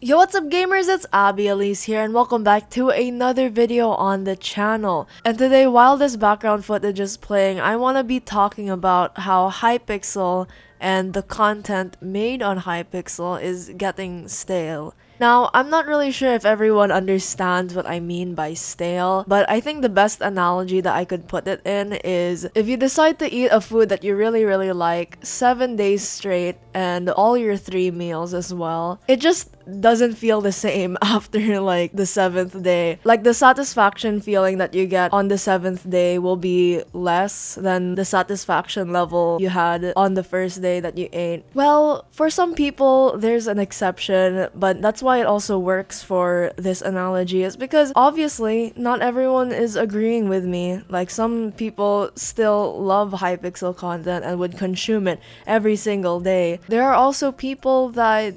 Yo, what's up gamers? It's Abby Elise here and welcome back to another video on the channel. And today, while this background footage is playing, I want to be talking about how Hypixel and the content made on Hypixel is getting stale. Now, I'm not really sure if everyone understands what I mean by stale, but I think the best analogy that I could put it in is if you decide to eat a food that you really, really like seven days straight and all your three meals as well, it just doesn't feel the same after like the seventh day. Like the satisfaction feeling that you get on the seventh day will be less than the satisfaction level you had on the first day that you ate. Well, for some people, there's an exception, but that's why why it also works for this analogy is because obviously not everyone is agreeing with me. Like some people still love Hypixel content and would consume it every single day. There are also people that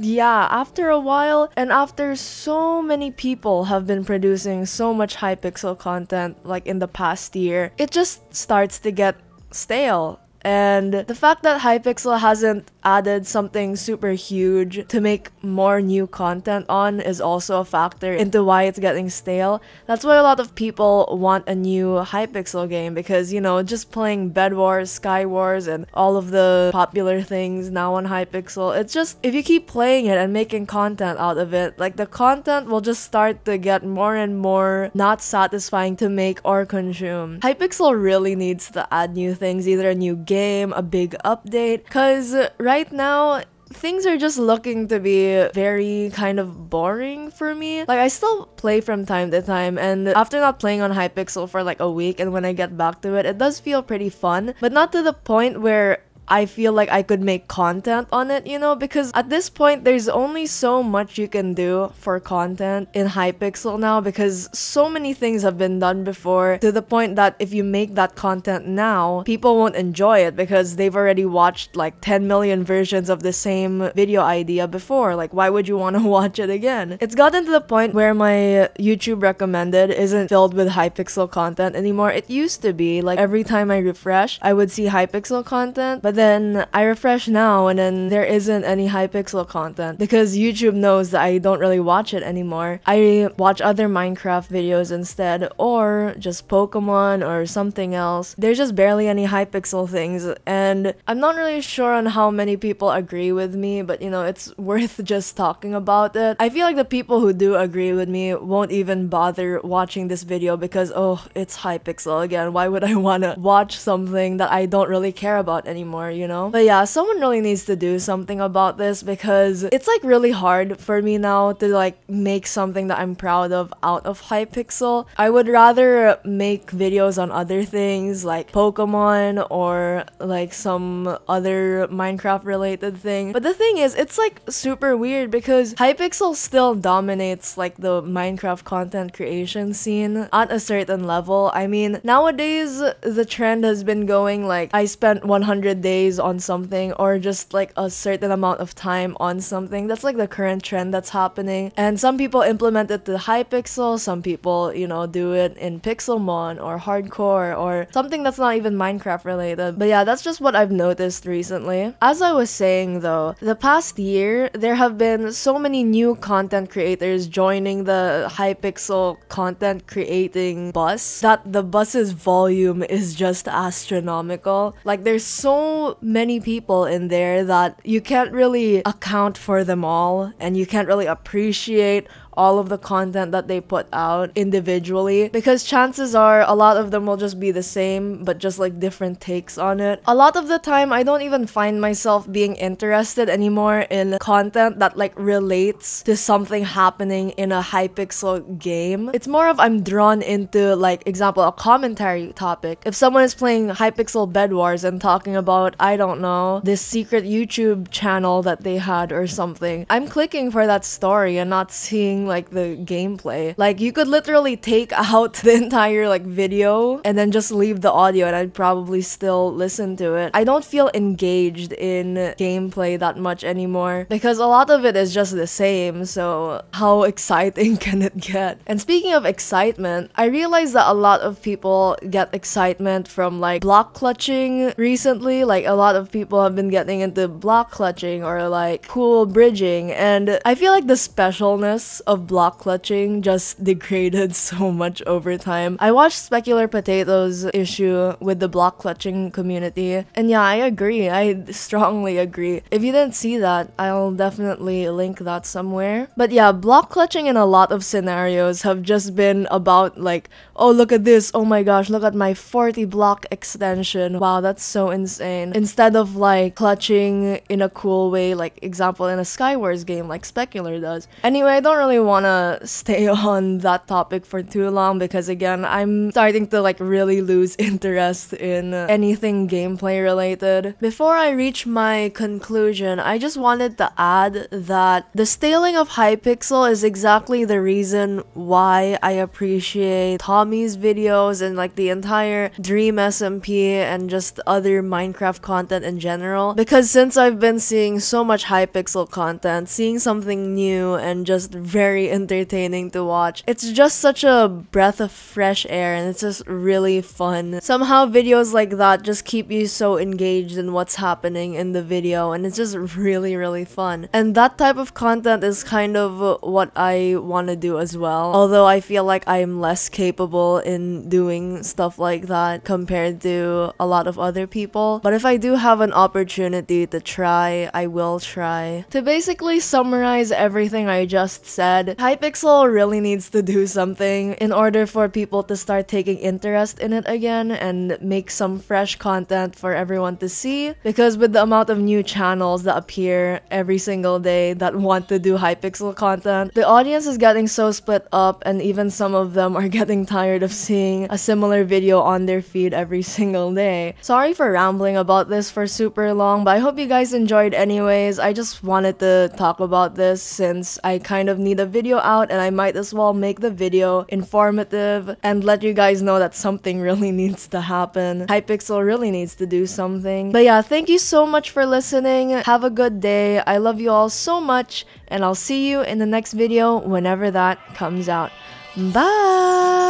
yeah, after a while and after so many people have been producing so much Hypixel content like in the past year, it just starts to get stale. And the fact that Hypixel hasn't added something super huge to make more new content on is also a factor into why it's getting stale. That's why a lot of people want a new Hypixel game because, you know, just playing Bed Wars, Sky Wars, and all of the popular things now on Hypixel, it's just, if you keep playing it and making content out of it, like the content will just start to get more and more not satisfying to make or consume. Hypixel really needs to add new things, either a new game, a big update, because right right now, things are just looking to be very kind of boring for me. Like I still play from time to time and after not playing on Hypixel for like a week and when I get back to it, it does feel pretty fun, but not to the point where I feel like I could make content on it, you know, because at this point there's only so much you can do for content in Hypixel now because so many things have been done before to the point that if you make that content now, people won't enjoy it because they've already watched like 10 million versions of the same video idea before. Like why would you want to watch it again? It's gotten to the point where my YouTube recommended isn't filled with Hypixel content anymore. It used to be like every time I refresh, I would see Hypixel content, but then I refresh now and then there isn't any Hypixel content because YouTube knows that I don't really watch it anymore. I watch other Minecraft videos instead or just Pokemon or something else. There's just barely any Hypixel things and I'm not really sure on how many people agree with me but you know it's worth just talking about it. I feel like the people who do agree with me won't even bother watching this video because oh it's Hypixel again why would I want to watch something that I don't really care about anymore anymore, you know? But yeah, someone really needs to do something about this because it's like really hard for me now to like make something that I'm proud of out of Hypixel. I would rather make videos on other things like Pokemon or like some other Minecraft related thing. But the thing is, it's like super weird because Hypixel still dominates like the Minecraft content creation scene at a certain level. I mean, nowadays the trend has been going like I spent 100 days days on something or just like a certain amount of time on something. That's like the current trend that's happening. And some people implement it to Hypixel, some people, you know, do it in Pixelmon or Hardcore or something that's not even Minecraft related. But yeah, that's just what I've noticed recently. As I was saying though, the past year, there have been so many new content creators joining the Hypixel content creating bus that the bus's volume is just astronomical. Like there's so so many people in there that you can't really account for them all and you can't really appreciate all of the content that they put out individually because chances are a lot of them will just be the same but just like different takes on it. A lot of the time I don't even find myself being interested anymore in content that like relates to something happening in a Hypixel game. It's more of I'm drawn into like example a commentary topic. If someone is playing Hypixel Bed Wars and talking about I don't know this secret YouTube channel that they had or something, I'm clicking for that story and not seeing like the gameplay. Like you could literally take out the entire like video and then just leave the audio and I'd probably still listen to it. I don't feel engaged in gameplay that much anymore because a lot of it is just the same. So how exciting can it get? And speaking of excitement, I realized that a lot of people get excitement from like block clutching recently. Like a lot of people have been getting into block clutching or like cool bridging and I feel like the specialness of of block clutching just degraded so much over time. I watched Specular Potatoes issue with the block clutching community, and yeah, I agree. I strongly agree. If you didn't see that, I'll definitely link that somewhere. But yeah, block clutching in a lot of scenarios have just been about like, oh, look at this. Oh my gosh, look at my 40 block extension. Wow, that's so insane. Instead of like clutching in a cool way, like example in a Skywars game like Specular does. Anyway, I don't really want to stay on that topic for too long because again, I'm starting to like really lose interest in anything gameplay related. Before I reach my conclusion, I just wanted to add that the staling of Hypixel is exactly the reason why I appreciate Tommy's videos and like the entire Dream SMP and just other Minecraft content in general because since I've been seeing so much Hypixel content, seeing something new and just very very entertaining to watch. It's just such a breath of fresh air and it's just really fun. Somehow videos like that just keep you so engaged in what's happening in the video and it's just really really fun. And that type of content is kind of what I want to do as well. Although I feel like I'm less capable in doing stuff like that compared to a lot of other people. But if I do have an opportunity to try, I will try. To basically summarize everything I just said, bad. Hypixel really needs to do something in order for people to start taking interest in it again and make some fresh content for everyone to see because with the amount of new channels that appear every single day that want to do Hypixel content, the audience is getting so split up and even some of them are getting tired of seeing a similar video on their feed every single day. Sorry for rambling about this for super long, but I hope you guys enjoyed anyways. I just wanted to talk about this since I kind of need a video out and I might as well make the video informative and let you guys know that something really needs to happen. Hypixel really needs to do something. But yeah, thank you so much for listening. Have a good day. I love you all so much and I'll see you in the next video whenever that comes out. Bye!